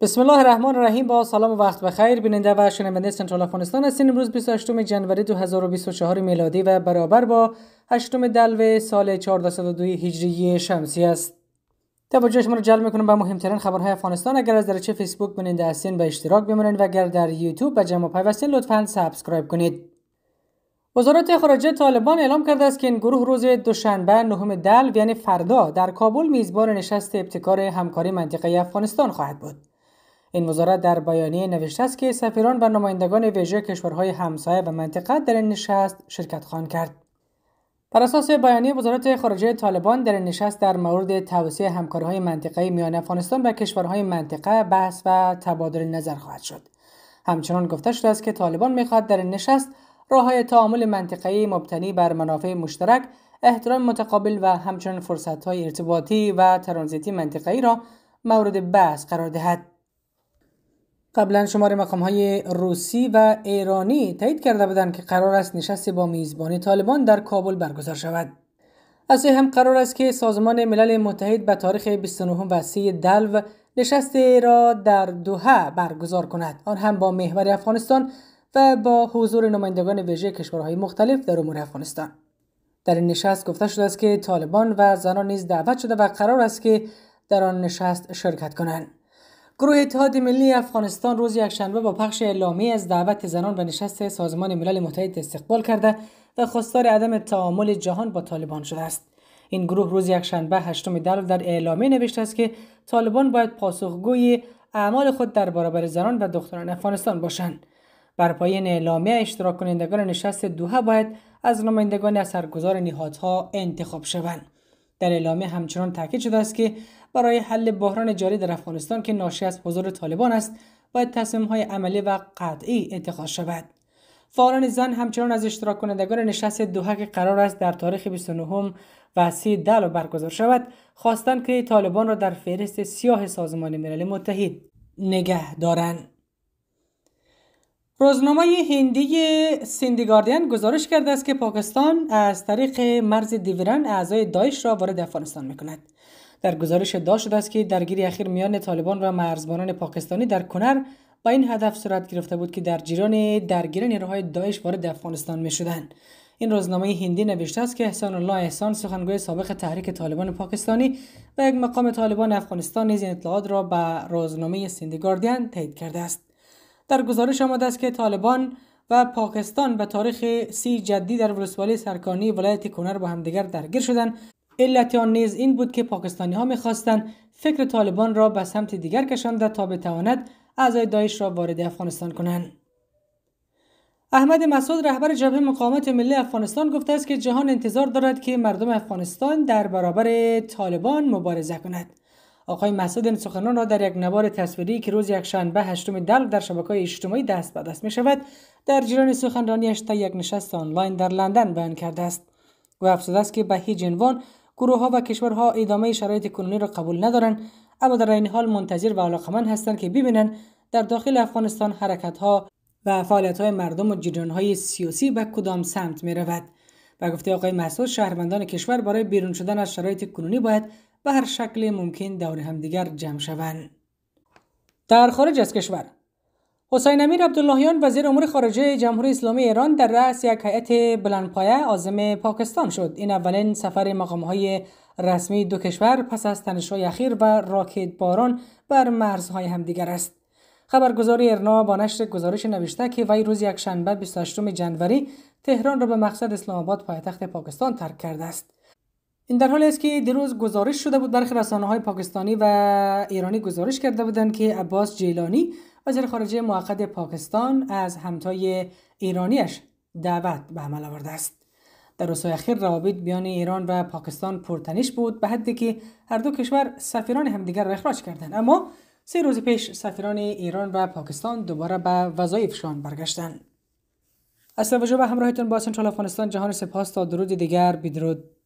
بسم الله الرحمن الرحیم با سلام و وقت بخیر بیننده و شنونده سنترال افغانستان هستین امروز 28 جنوری 2024 میلادی و برابر با 8 دلو سال 1402 هجری شمسی است توجه شما رو جلب میکنم به مهمترین خبرهای افغانستان اگر از درچه فیسبوک بیننده هستین به اشتراک بمانید و اگر در یوتیوب به جمع پیوستین لطفا سابسکرایب کنید وزارت خارجه طالبان اعلام کرده است که این گروه روز دوشنبه نهم دلو یعنی فردا در کابل میزبان نشست ابتکار همکاری منطقه افغانستان خواهد بود این وزارت در بیانیه نوشته است که سفیران و نمایندگان ویژه کشورهای همسایه و منطقه در این نشست شرکت خان کرد. بر اساس بیانیه وزارت خارجه طالبان در این نشست در مورد توسعه همکاریهای منطقه میان افغانستان و کشورهای منطقه بحث و تبادل نظر خواهد شد. همچنان گفته شده است که طالبان میخواهد در این نشست راههای تعامل منطقه‌ای مبتنی بر منافع مشترک، احترام متقابل و همچنین فرصت‌های ارتباطی و ترانزیتی منطقه‌ای را مورد بحث قرار دهد. قبلا شماره مقام های روسی و ایرانی تایید کرده بودند که قرار است نشست با میزبانی طالبان در کابل برگزار شود. از هم قرار است که سازمان ملل متحد به تاریخ 29 و 3 دلو نشست را در دوحه برگزار کند. آن هم با محور افغانستان و با حضور نمایندگان ویژه کشورهای مختلف در امور افغانستان. در این نشست گفته شده است که طالبان و زنان نیز دعوت شده و قرار است که در آن نشست شرکت کنند. گروه اتحاد ملی افغانستان روز یکشنبه با پخش اعلامی از دعوت زنان به نشست سازمان ملل متحد استقبال کرده و خواستار عدم تعامل جهان با طالبان شده است این گروه روز یکشنبه هشتم دلو در اعلامی نوشته است که طالبان باید پاسخگوی اعمال خود در برابر زنان و دختران افغانستان باشند بر پایین اعلامیه اشتراک کنندگان نشست دوحه باید از نمایندگان اثرگذار نهادها انتخاب شوند در اعلامیه همچنان تاکید شده است که برای حل بحران جاری در افغانستان که ناشی از حضور طالبان است باید های عملی و قطعی اتخاذ شود فعالان زن همچنان از اشتراک کنندگان نشست دوحه که قرار است در تاریخ 29 و 30 دلو برگزار شود خواستند که طالبان را در فهرست سیاه سازمان ملل متحد نگه دارند روزنامه هندی سیندی گاردین گزارش کرده است که پاکستان از طریق مرز دیورن اعضای داعش را وارد افغانستان میکند. در گزارش ادعا شده است که درگیری اخیر میان طالبان و مرزبانان پاکستانی در کنر با این هدف صورت گرفته بود که در جریان درگیری نیروهای دایش وارد افغانستان میشدند این روزنامه هندی نوشته است که احسان الله احسان سخنگوی سابق تحریک طالبان پاکستانی و یک مقام طالبان افغانستان نیز این اطلاعات را به روزنامه سیندی گاردین تایید کرده است. در گزارش آمده است که طالبان و پاکستان به تاریخ سی جدی در ولسوالی سرکانی ولایت کنر با همدیگر درگیر شدند علت آن نیز این بود که پاکستانی ها میخواستند فکر طالبان را به سمت دیگر کشانده تا بتواند اعضای داعش را وارد افغانستان کنند احمد مسعود رهبر جبهه مقاومت ملی افغانستان گفته است که جهان انتظار دارد که مردم افغانستان در برابر طالبان مبارزه کند آقای مسعود این سخنان را در یک نوار تصویری که روز یکشنبه هشتم دل در شبکه اجتماعی دست به دست می شود در جریان سخنرانیش تا یک نشست آنلاین در لندن بیان کرده است و افزوده است که به هیچ عنوان گروه ها و کشورها ادامه شرایط کنونی را قبول ندارند اما در این حال منتظر و علاقمند هستند که ببینند در داخل افغانستان حرکت ها و فعالیت های مردم و جریان های سیاسی به کدام سمت می رود. و گفته آقای مسعود شهروندان کشور برای بیرون شدن از شرایط کنونی باید به هر شکل ممکن دور همدیگر جمع شوند در خارج از کشور حسین امیر عبداللهیان وزیر امور خارجه جمهوری اسلامی ایران در رأس یک هیئت بلندپایه عازم پاکستان شد این اولین سفر مقام های رسمی دو کشور پس از تنش‌های اخیر و راکت باران بر مرزهای همدیگر است خبرگزاری ارنا با نشر گزارش نوشته که وی روز یکشنبه 28 جنوری تهران را به مقصد اسلام پایتخت پاکستان ترک کرده است این در حالی است که دیروز گزارش شده بود برخی رسانه های پاکستانی و ایرانی گزارش کرده بودند که عباس جیلانی وزیر خارجه موقت پاکستان از همتای ایرانیش دعوت به عمل آورده است در روزهای اخیر روابط بیان ایران و پاکستان پرتنش بود به حدی که هر دو کشور سفیران همدیگر را اخراج کردند اما سه روز پیش سفیران ایران و پاکستان دوباره به وظایفشان برگشتند از توجه به با سنترال افغانستان جهان سپاس تا درود دیگر بدرود